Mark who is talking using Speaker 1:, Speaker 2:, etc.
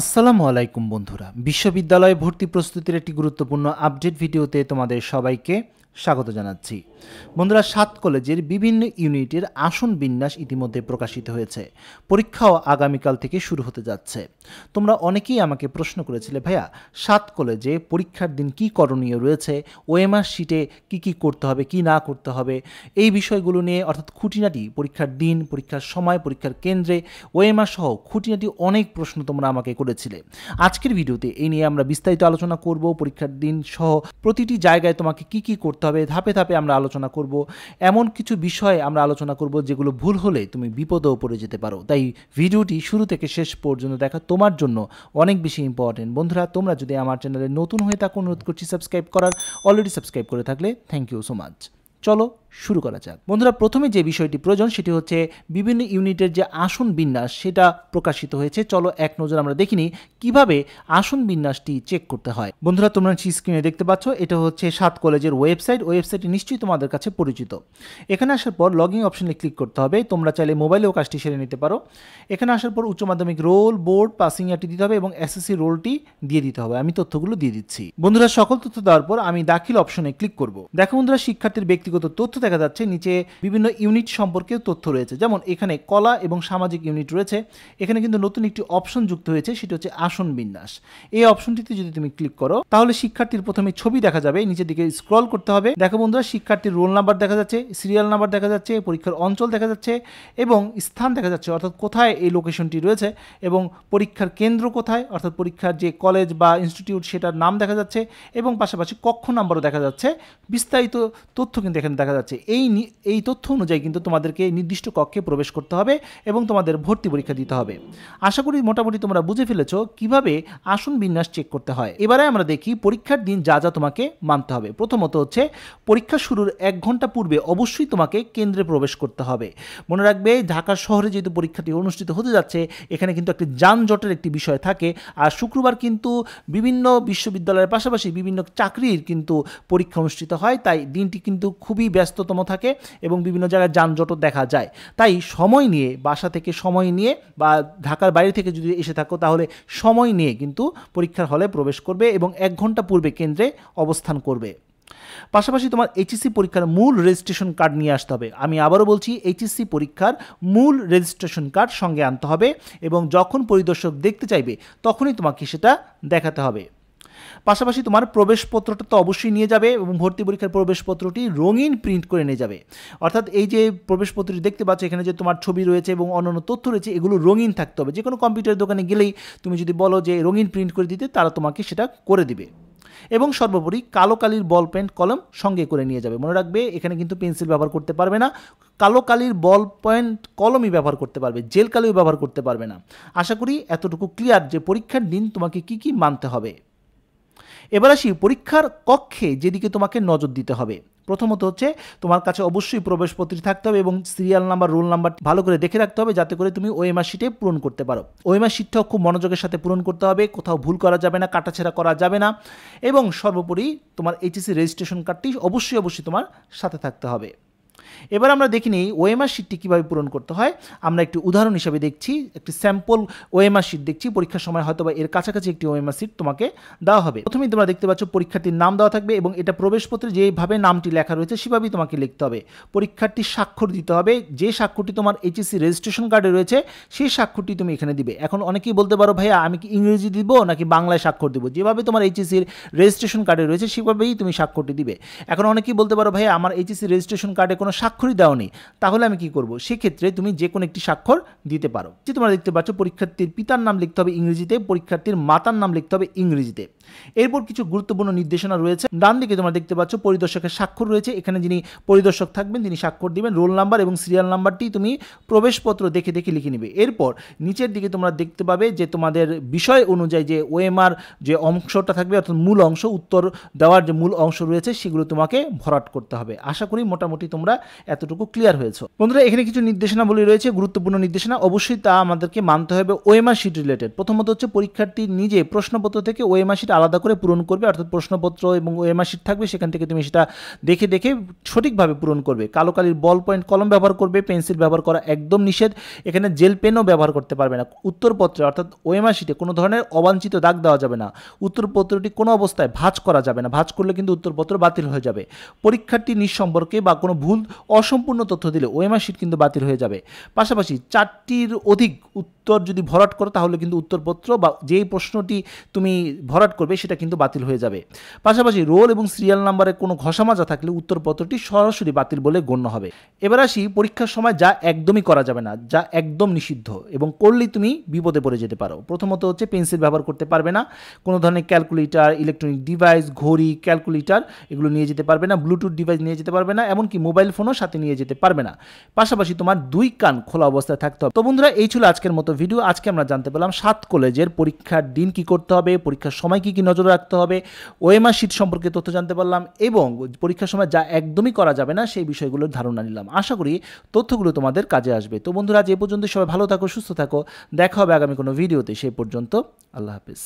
Speaker 1: আসসালামু আলাইকুম বন্ধুরা বিশ্ববিদ্যালয়ে ভর্তি প্রস্তুতির একটি গুরুত্বপূর্ণ আপডেট ভিডিওতে তোমাদের সবাইকে স্বাগত জানাচ্ছি বন্ধুরা সাত কলেজের বিভিন্ন ইউনিটের আসন বিন্যাস ইতিমধ্যে প্রকাশিত হয়েছে পরীক্ষাও আগামীকাল থেকে শুরু হতে যাচ্ছে তোমরা অনেকেই আমাকে প্রশ্ন করেছিলে ভাইয়া সাত কলেজে পরীক্ষার দিন কি করণীয় রয়েছে ওএমআর শিটে কি কি করতে হবে কি না করতে হবে এই বিষয়গুলো নিয়ে অর্থাৎ খুঁটিনাটি পরীক্ষার দিন পরীক্ষার সময় পরীক্ষার কেন্দ্রে ওএমআর সহ খুঁটিনাটি অনেক প্রশ্ন তোমরা আমাকে করেছিলে আজকের ভিডিওতে এই নিয়ে আমরা বিস্তারিত আলোচনা করব পরীক্ষার দিন সহ প্রতিটি জায়গায় তোমাকে কি কি করতে করতে হবে ধাপে ধাপে আমরা আলোচনা করব এমন কিছু বিষয়ে আমরা আলোচনা করব যেগুলো ভুল হলে তুমি বিপদেও পড়ে যেতে পারো তাই ভিডিওটি শুরু থেকে শেষ পর্যন্ত দেখা তোমার জন্য অনেক বেশি ইম্পর্টেন্ট বন্ধুরা তোমরা যদি আমার চ্যানেলে নতুন হয়ে থাকো অনুরোধ করছি সাবস্ক্রাইব করার অলরেডি সাবস্ক্রাইব করে থাকলে থ্যাংক ইউ সো মাচ চলো শুরু করা যাক বন্ধুরা প্রথমে যে বিষয়টি প্রয়োজন সেটি হচ্ছে বিভিন্ন ইউনিটের যে আসন বিন্যাস সেটা প্রকাশিত হয়েছে চলো এক নজর আমরা দেখিনি কিভাবে আসন বিন্যাসটি চেক করতে হয় বন্ধুরা তোমরা স্ক্রিনে দেখতে পাচ্ছ এটা হচ্ছে সাত কলেজের ওয়েবসাইট ওয়েবসাইটটি নিশ্চয়ই তোমাদের কাছে পরিচিত এখানে আসার পর লগ ইন অপশনে ক্লিক করতে হবে তোমরা চাইলে মোবাইলেও কাজটি সেরে নিতে পারো এখানে আসার পর উচ্চ মাধ্যমিক রোল বোর্ড পাসিং ইয়ারটি দিতে হবে এবং এসএসসি রোলটি দিয়ে দিতে হবে আমি তথ্যগুলো দিয়ে দিচ্ছি বন্ধুরা সকল তথ্য দেওয়ার পর আমি দাখিল অপশনে ক্লিক করব দেখো বন্ধুরা শিক্ষার্থীর ব্যক্তিগত ব্যক্তিগত তথ্য দেখা যাচ্ছে নিচে বিভিন্ন ইউনিট সম্পর্কেও তথ্য রয়েছে যেমন এখানে কলা এবং সামাজিক ইউনিট রয়েছে এখানে কিন্তু নতুন একটি অপশন যুক্ত হয়েছে সেটি হচ্ছে আসন বিন্যাস এই অপশনটিতে যদি তুমি ক্লিক করো তাহলে শিক্ষার্থীর প্রথমে ছবি দেখা যাবে নিচের দিকে স্ক্রল করতে হবে দেখো বন্ধুরা শিক্ষার্থীর রোল নাম্বার দেখা যাচ্ছে সিরিয়াল নাম্বার দেখা যাচ্ছে পরীক্ষার অঞ্চল দেখা যাচ্ছে এবং স্থান দেখা যাচ্ছে অর্থাৎ কোথায় এই লোকেশনটি রয়েছে এবং পরীক্ষার কেন্দ্র কোথায় অর্থাৎ পরীক্ষার যে কলেজ বা ইনস্টিটিউট সেটার নাম দেখা যাচ্ছে এবং পাশাপাশি কক্ষ নাম্বারও দেখা যাচ্ছে বিস্তারিত তথ্য কিন্তু এখানে দেখা যাচ্ছে এই এই তথ্য অনুযায়ী কিন্তু তোমাদেরকে নির্দিষ্ট কক্ষে প্রবেশ করতে হবে এবং তোমাদের ভর্তি পরীক্ষা দিতে হবে আশা করি মোটামুটি তোমরা বুঝে ফেলেছ কিভাবে আসন বিন্যাস চেক করতে হয় এবারে আমরা দেখি পরীক্ষার দিন যা যা তোমাকে মানতে হবে প্রথমত হচ্ছে পরীক্ষা শুরুর এক ঘন্টা পূর্বে অবশ্যই তোমাকে কেন্দ্রে প্রবেশ করতে হবে মনে রাখবে ঢাকা শহরে যেহেতু পরীক্ষাটি অনুষ্ঠিত হতে যাচ্ছে এখানে কিন্তু একটি যানজটের একটি বিষয় থাকে আর শুক্রবার কিন্তু বিভিন্ন বিশ্ববিদ্যালয়ের পাশাপাশি বিভিন্ন চাকরির কিন্তু পরীক্ষা অনুষ্ঠিত হয় তাই দিনটি কিন্তু খুব খুবই ব্যস্ততম থাকে এবং বিভিন্ন জায়গায় যানজটও দেখা যায় তাই সময় নিয়ে বাসা থেকে সময় নিয়ে বা ঢাকার বাইরে থেকে যদি এসে থাকো তাহলে সময় নিয়ে কিন্তু পরীক্ষার হলে প্রবেশ করবে এবং এক ঘন্টা পূর্বে কেন্দ্রে অবস্থান করবে পাশাপাশি তোমার এইচএসসি পরীক্ষার মূল রেজিস্ট্রেশন কার্ড নিয়ে আসতে হবে আমি আবারও বলছি এইচএসসি পরীক্ষার মূল রেজিস্ট্রেশন কার্ড সঙ্গে আনতে হবে এবং যখন পরিদর্শক দেখতে চাইবে তখনই তোমাকে সেটা দেখাতে হবে পাশাপাশি তোমার প্রবেশপত্রটা তো অবশ্যই নিয়ে যাবে এবং ভর্তি পরীক্ষার প্রবেশপত্রটি রঙিন প্রিন্ট করে নিয়ে যাবে অর্থাৎ এই যে প্রবেশপত্রটি দেখতে পাচ্ছ এখানে যে তোমার ছবি রয়েছে এবং অন্যান্য তথ্য রয়েছে এগুলো রঙিন থাকতে হবে যে কোনো কম্পিউটার দোকানে গেলেই তুমি যদি বলো যে রঙিন প্রিন্ট করে দিতে তারা তোমাকে সেটা করে দিবে এবং সর্বোপরি কালো কালির বল পেন কলম সঙ্গে করে নিয়ে যাবে মনে রাখবে এখানে কিন্তু পেন্সিল ব্যবহার করতে পারবে না কালো কালির বল পয়েন্ট কলমই ব্যবহার করতে পারবে জেল কালিও ব্যবহার করতে পারবে না আশা করি এতটুকু ক্লিয়ার যে পরীক্ষার দিন তোমাকে কি কি মানতে হবে এবার আসি পরীক্ষার কক্ষে যেদিকে তোমাকে নজর দিতে হবে প্রথমত হচ্ছে তোমার কাছে অবশ্যই প্রবেশপত্র থাকতে হবে এবং সিরিয়াল নাম্বার রোল নাম্বার ভালো করে দেখে রাখতে হবে যাতে করে তুমি ওই শিটে পূরণ করতে পারো ওই শিটটাও খুব মনোযোগের সাথে পূরণ করতে হবে কোথাও ভুল করা যাবে না কাটাছেড়া করা যাবে না এবং সর্বোপরি তোমার এইচএসি রেজিস্ট্রেশন কার্ডটি অবশ্যই অবশ্যই তোমার সাথে থাকতে হবে এবার আমরা দেখি নিই ওএমআর শিটটি কীভাবে পূরণ করতে হয় আমরা একটি উদাহরণ হিসাবে দেখছি একটি স্যাম্পল ওএমআর শিট দেখছি পরীক্ষার সময় হয়তো বা এর কাছাকাছি একটি ওএমআর শিট তোমাকে দেওয়া হবে প্রথমেই তোমরা দেখতে পাচ্ছ পরীক্ষার্থীর নাম দেওয়া থাকবে এবং এটা প্রবেশপত্রে যেভাবে নামটি লেখা রয়েছে সেভাবেই তোমাকে লিখতে হবে পরীক্ষার্থীর স্বাক্ষর দিতে হবে যে স্বাক্ষরটি তোমার এইচএসসি রেজিস্ট্রেশন কার্ডে রয়েছে সেই স্বাক্ষরটি তুমি এখানে দিবে এখন অনেকেই বলতে পারো ভাইয়া আমি কি ইংরেজি দিব নাকি বাংলায় স্বাক্ষর দেবো যেভাবে তোমার এইচএসসির রেজিস্ট্রেশন কার্ডে রয়েছে সেভাবেই তুমি স্বাক্ষরটি দিবে এখন অনেকেই বলতে পারো ভাইয়া আমার এইচএসসি রেজিস্ট্রেশন কার্ডে কোনো স্বাক্ষরই দাওনি তাহলে আমি কি করব সেক্ষেত্রে তুমি যে কোনো একটি স্বাক্ষর দিতে পারো যে তোমরা দেখতে পাচ্ছ পরীক্ষার্থীর পিতার নাম লিখতে হবে ইংরেজিতে পরীক্ষার্থীর মাতার নাম লিখতে হবে ইংরেজিতে এরপর কিছু গুরুত্বপূর্ণ নির্দেশনা রয়েছে ডান দিকে তোমরা দেখতে পাচ্ছ পরিদর্শকের স্বাক্ষর রয়েছে এখানে যিনি পরিদর্শক থাকবেন তিনি স্বাক্ষর দিবেন রোল নাম্বার এবং সিরিয়াল নাম্বারটি তুমি প্রবেশপত্র দেখে দেখে লিখে নিবে এরপর নিচের দিকে তোমরা দেখতে পাবে যে তোমাদের বিষয় অনুযায়ী যে ওএমআর যে অংশটা থাকবে অর্থাৎ মূল অংশ উত্তর দেওয়ার যে মূল অংশ রয়েছে সেগুলো তোমাকে ভরাট করতে হবে আশা করি মোটামুটি তোমরা এতটুকু ক্লিয়ার হয়েছে বন্ধুরা এখানে কিছু নির্দেশনাবলী রয়েছে গুরুত্বপূর্ণ নির্দেশনা অবশ্যই তা আমাদেরকে মানতে হবে ওএমআর শিট রিলেটেড প্রথমত হচ্ছে পরীক্ষার্থী নিজে প্রশ্নপত্র থেকে ওএমআর শিট আলাদা করে পূরণ করবে অর্থাৎ প্রশ্নপত্র এবং এমআশিট থাকবে সেখান থেকে তুমি সেটা দেখে দেখে সঠিকভাবে পূরণ করবে কালো কালির বল পয়েন্ট কলম ব্যবহার করবে পেন্সিল ব্যবহার করা একদম নিষেধ এখানে জেল পেনও ব্যবহার করতে পারবে না উত্তরপত্রে অর্থাৎ ওএমআশিটে কোনো ধরনের অবাঞ্ছিত দাগ দেওয়া যাবে না উত্তরপত্রটি কোনো অবস্থায় ভাঁজ করা যাবে না ভাঁজ করলে কিন্তু উত্তরপত্র বাতিল হয়ে যাবে পরীক্ষার্থী নিঃসম্পর্কে বা কোনো ভুল অসম্পূর্ণ তথ্য দিলে শিট কিন্তু বাতিল হয়ে যাবে পাশাপাশি চারটির অধিক উত্তর যদি ভরাট করো তাহলে কিন্তু উত্তরপত্র বা যেই প্রশ্নটি তুমি ভরাট করবে সেটা কিন্তু বাতিল হয়ে যাবে পাশাপাশি রোল এবং সিরিয়াল নাম্বারে কোনো ঘষামাজা থাকলে উত্তরপত্রটি সরাসরি বাতিল বলে গণ্য হবে এবার আসি পরীক্ষার সময় যা একদমই করা যাবে না যা একদম নিষিদ্ধ এবং করলেই তুমি বিপদে পড়ে যেতে পারো প্রথমত হচ্ছে পেন্সিল ব্যবহার করতে পারবে না কোনো ধরনের ক্যালকুলেটার ইলেকট্রনিক ডিভাইস ঘড়ি ক্যালকুলেটার এগুলো নিয়ে যেতে পারবে না ব্লুটুথ ডিভাইস নিয়ে যেতে পারবে না এমনকি মোবাইল ফোনও সাথে নিয়ে যেতে পারবে না পাশাপাশি তোমার দুই কান খোলা অবস্থায় থাকতে হবে তো বন্ধুরা এই ছিল আজকের মতো ভিডিও আজকে আমরা জানতে পেলাম সাত কলেজের পরীক্ষার দিন কি করতে হবে পরীক্ষার সময় কি কী নজর রাখতে হবে ওএমআর শীত সম্পর্কে তথ্য জানতে পারলাম এবং পরীক্ষার সময় যা একদমই করা যাবে না সেই বিষয়গুলোর ধারণা নিলাম আশা করি তথ্যগুলো তোমাদের কাজে আসবে তো বন্ধুরা আজ এ পর্যন্ত সবাই ভালো থাকো সুস্থ থাকো দেখা হবে আগামী কোনো ভিডিওতে সেই পর্যন্ত আল্লাহ হাফিজ